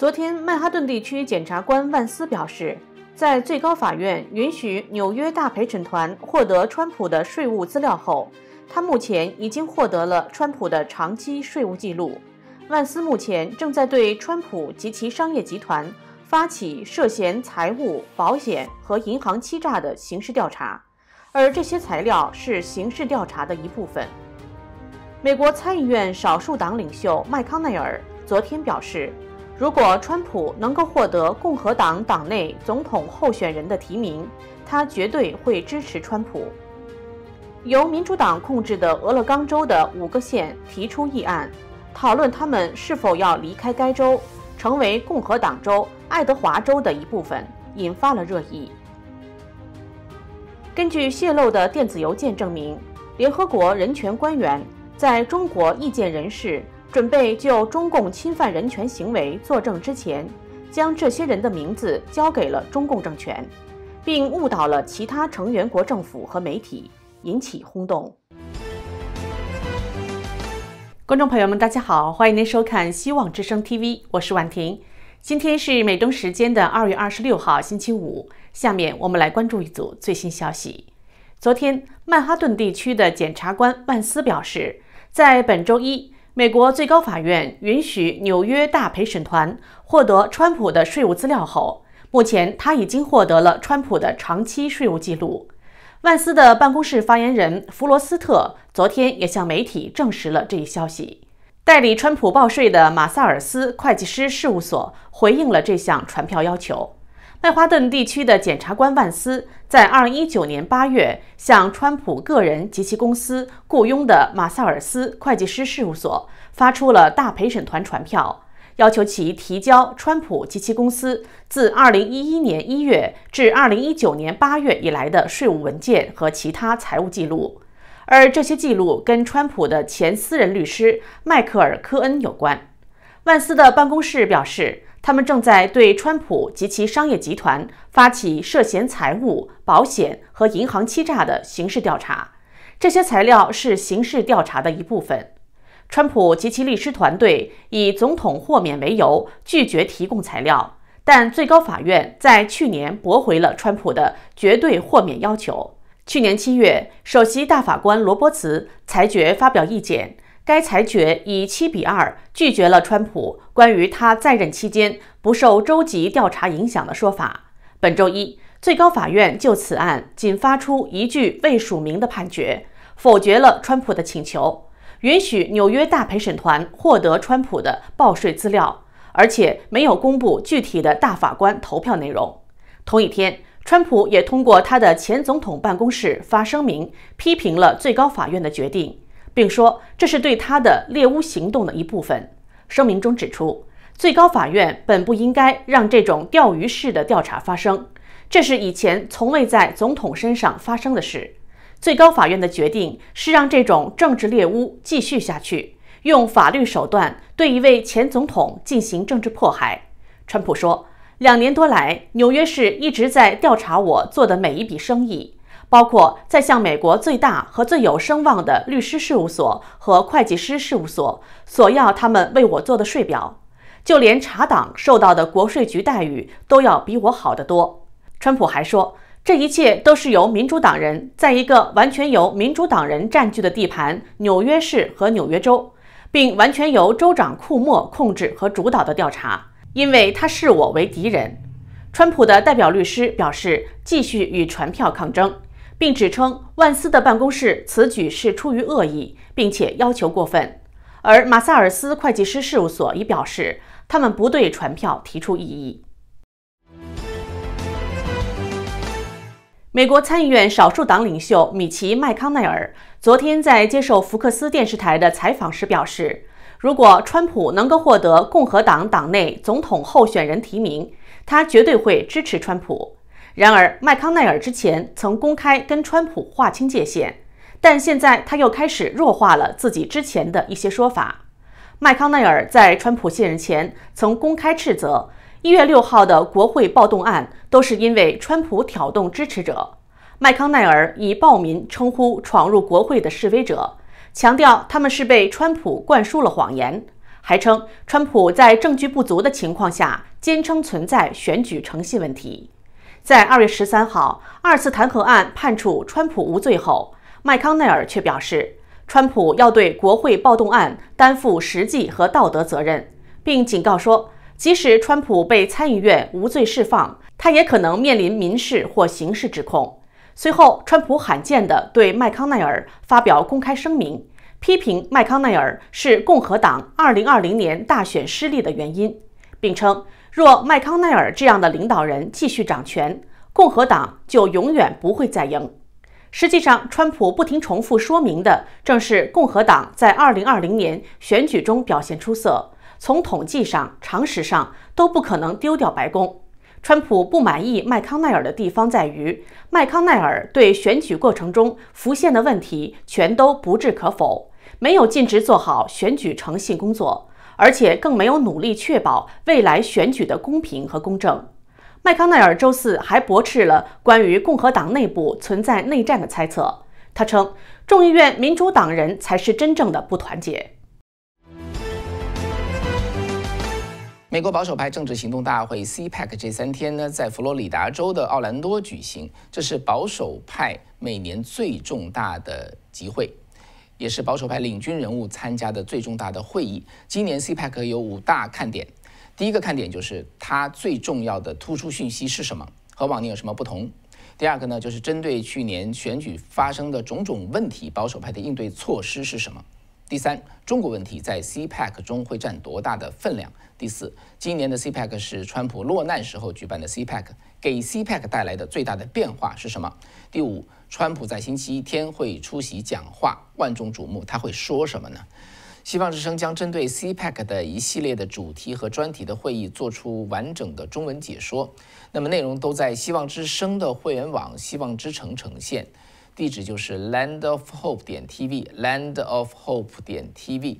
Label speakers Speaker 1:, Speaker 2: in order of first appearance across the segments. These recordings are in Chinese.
Speaker 1: 昨天，曼哈顿地区检察官万斯表示，在最高法院允许纽约大陪审团获得川普的税务资料后，他目前已经获得了川普的长期税务记录。万斯目前正在对川普及其商业集团发起涉嫌财务、保险和银行欺诈的刑事调查，而这些材料是刑事调查的一部分。美国参议院少数党领袖麦康奈尔昨天表示。如果川普能够获得共和党党内总统候选人的提名，他绝对会支持川普。由民主党控制的俄勒冈州的五个县提出议案，讨论他们是否要离开该州，成为共和党州爱德华州的一部分，引发了热议。根据泄露的电子邮件证明，联合国人权官员在中国意见人士。准备就中共侵犯人权行为作证之前，将这些人的名字交给了中共政权，并误导了其他成员国政府和媒体，引起轰动。观众朋友们，大家好，欢迎您收看《希望之声 TV》，我是婉婷。今天是美东时间的二月二十六号，星期五。下面我们来关注一组最新消息。昨天，曼哈顿地区的检察官万斯表示，在本周一。美国最高法院允许纽约大陪审团获得川普的税务资料后，目前他已经获得了川普的长期税务记录。万斯的办公室发言人弗罗斯特昨天也向媒体证实了这一消息。代理川普报税的马萨尔斯会计师事务所回应了这项传票要求。爱华顿地区的检察官万斯在2019年8月向川普个人及其公司雇佣的马萨尔斯会计师事务所发出了大陪审团传票，要求其提交川普及其公司自2011年1月至2019年8月以来的税务文件和其他财务记录，而这些记录跟川普的前私人律师迈克尔·科恩有关。万斯的办公室表示。他们正在对川普及其商业集团发起涉嫌财务、保险和银行欺诈的刑事调查。这些材料是刑事调查的一部分。川普及其律师团队以总统豁免为由拒绝提供材料，但最高法院在去年驳回了川普的绝对豁免要求。去年七月，首席大法官罗伯茨裁决发表意见。该裁决以七比二拒绝了川普关于他在任期间不受州级调查影响的说法。本周一，最高法院就此案仅发出一句未署名的判决，否决了川普的请求，允许纽约大陪审团获得川普的报税资料，而且没有公布具体的大法官投票内容。同一天，川普也通过他的前总统办公室发声明，批评了最高法院的决定。并说这是对他的猎巫行动的一部分。声明中指出，最高法院本不应该让这种钓鱼式的调查发生，这是以前从未在总统身上发生的事。最高法院的决定是让这种政治猎巫继续下去，用法律手段对一位前总统进行政治迫害。川普说，两年多来，纽约市一直在调查我做的每一笔生意。包括在向美国最大和最有声望的律师事务所和会计师事务所索要他们为我做的税表，就连查党受到的国税局待遇都要比我好得多。川普还说，这一切都是由民主党人在一个完全由民主党人占据的地盘——纽约市和纽约州，并完全由州长库莫控制和主导的调查，因为他视我为敌人。川普的代表律师表示，继续与传票抗争。并指称万斯的办公室此举是出于恶意，并且要求过分。而马萨尔斯会计师事务所已表示，他们不对传票提出异议。美国参议院少数党领袖米奇·麦康奈尔昨天在接受福克斯电视台的采访时表示，如果川普能够获得共和党党内总统候选人提名，他绝对会支持川普。然而，麦康奈尔之前曾公开跟川普划清界限，但现在他又开始弱化了自己之前的一些说法。麦康奈尔在川普卸任前曾公开斥责，一月六号的国会暴动案都是因为川普挑动支持者。麦康奈尔以暴民称呼闯入国会的示威者，强调他们是被川普灌输了谎言，还称川普在证据不足的情况下，坚称存在选举诚信问题。在二月十三号，二次弹劾案判处川普无罪后，麦康奈尔却表示，川普要对国会暴动案担负实际和道德责任，并警告说，即使川普被参议院无罪释放，他也可能面临民事或刑事指控。随后，川普罕见地对麦康奈尔发表公开声明，批评麦康奈尔是共和党二零二零年大选失利的原因，并称。若麦康奈尔这样的领导人继续掌权，共和党就永远不会再赢。实际上，川普不停重复说明的正是共和党在二零二零年选举中表现出色，从统计上、常识上都不可能丢掉白宫。川普不满意麦康奈尔的地方在于，麦康奈尔对选举过程中浮现的问题全都不置可否，没有尽职做好选举诚信工作。而且更没有努力确保未来选举的公平和公正。麦康奈尔周四还驳斥了关于共和党内部存在内战的猜测，他称众议院民主党人才是真正的不团结。
Speaker 2: 美国保守派政治行动大会 （CPAC） 这三天呢，在佛罗里达州的奥兰多举行，这是保守派每年最重大的集会。也是保守派领军人物参加的最重大的会议。今年 CPEC 有五大看点：第一个看点就是它最重要的突出讯息是什么，和往年有什么不同；第二个呢，就是针对去年选举发生的种种问题，保守派的应对措施是什么；第三，中国问题在 CPEC 中会占多大的分量；第四，今年的 CPEC 是川普落难时候举办的 CPEC，给 CPEC 带来的最大的变化是什么；第五。川普在星期天会出席讲话，万众瞩目，他会说什么呢？希望之声将针对 CPEC 的一系列的主题和专题的会议做出完整的中文解说，那么内容都在希望之声的会员网“希望之城”呈现，地址就是 landofhope 点 tv，landofhope 点 tv。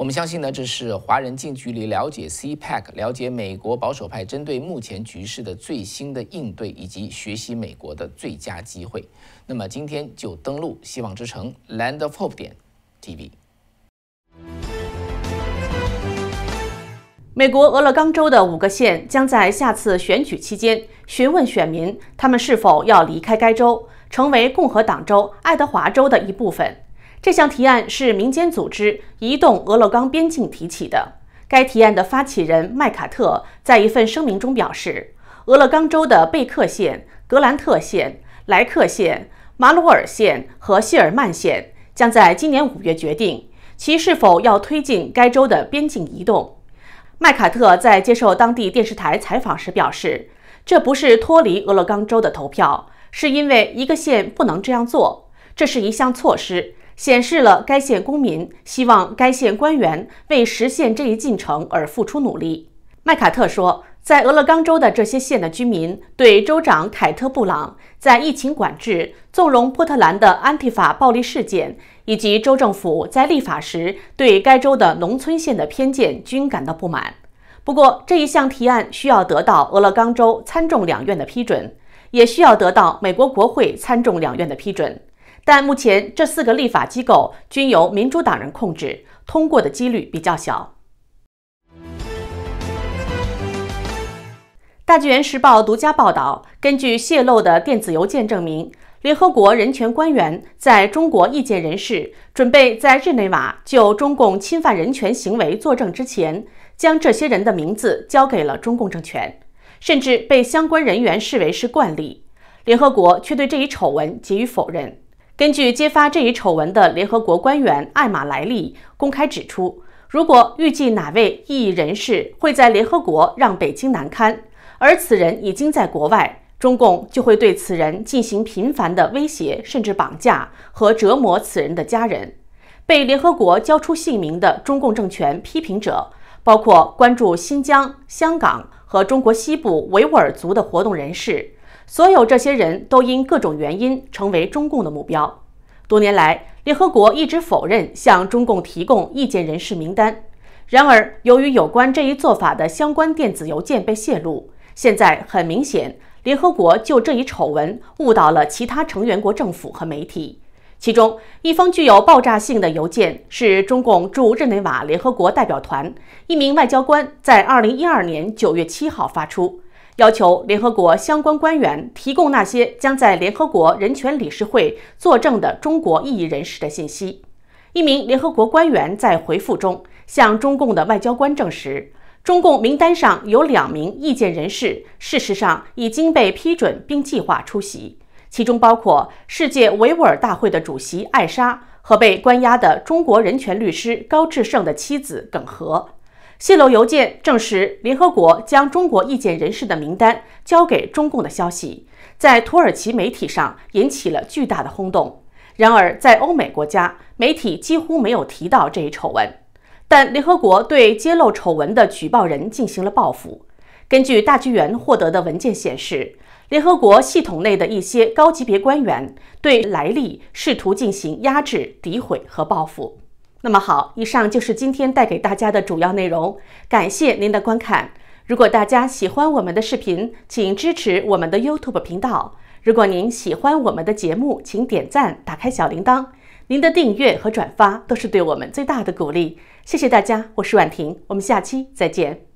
Speaker 2: 我们相信呢，这是华人近距离了解 CPAC、了解美国保守派针对目前局势的最新的应对，以及学习美国的最佳机会。那么今天就登录希
Speaker 1: 望之城 Land of Hope 点 t v 美国俄勒冈州的五个县将在下次选举期间询问选民，他们是否要离开该州，成为共和党州爱德华州的一部分。这项提案是民间组织移动俄勒冈边境提起的。该提案的发起人麦卡特在一份声明中表示，俄勒冈州的贝克县、格兰特县、莱克县、马鲁尔县和谢尔曼县将在今年五月决定其是否要推进该州的边境移动。麦卡特在接受当地电视台采访时表示，这不是脱离俄勒冈州的投票，是因为一个县不能这样做，这是一项措施。显示了该县公民希望该县官员为实现这一进程而付出努力。麦卡特说，在俄勒冈州的这些县的居民对州长凯特·布朗在疫情管制、纵容波特兰的安提法暴力事件，以及州政府在立法时对该州的农村县的偏见均感到不满。不过，这一项提案需要得到俄勒冈州参众两院的批准，也需要得到美国国会参众两院的批准。但目前，这四个立法机构均由民主党人控制，通过的几率比较小。《大纪元时报》独家报道：根据泄露的电子邮件证明，联合国人权官员在中国意见人士准备在日内瓦就中共侵犯人权行为作证之前，将这些人的名字交给了中共政权，甚至被相关人员视为是惯例。联合国却对这一丑闻给予否认。根据揭发这一丑闻的联合国官员艾玛莱利公开指出，如果预计哪位异议人士会在联合国让北京难堪，而此人已经在国外，中共就会对此人进行频繁的威胁，甚至绑架和折磨此人的家人。被联合国交出姓名的中共政权批评者，包括关注新疆、香港和中国西部维吾尔族的活动人士。所有这些人都因各种原因成为中共的目标。多年来，联合国一直否认向中共提供意见人士名单。然而，由于有关这一做法的相关电子邮件被泄露，现在很明显，联合国就这一丑闻误导了其他成员国政府和媒体。其中一封具有爆炸性的邮件是中共驻日内瓦联合国代表团一名外交官在2012年9月7号发出。要求联合国相关官员提供那些将在联合国人权理事会作证的中国异议人士的信息。一名联合国官员在回复中向中共的外交官证实，中共名单上有两名意见人士，事实上已经被批准并计划出席，其中包括世界维吾尔大会的主席艾莎和被关押的中国人权律师高志胜的妻子耿和。泄露邮件证实联合国将中国意见人士的名单交给中共的消息，在土耳其媒体上引起了巨大的轰动。然而，在欧美国家媒体几乎没有提到这一丑闻。但联合国对揭露丑闻的举报人进行了报复。根据大剧院获得的文件显示，联合国系统内的一些高级别官员对莱利试图进行压制、诋毁和报复。那么好，以上就是今天带给大家的主要内容，感谢您的观看。如果大家喜欢我们的视频，请支持我们的 YouTube 频道。如果您喜欢我们的节目，请点赞、打开小铃铛。您的订阅和转发都是对我们最大的鼓励。谢谢大家，我是婉婷，我们下期再见。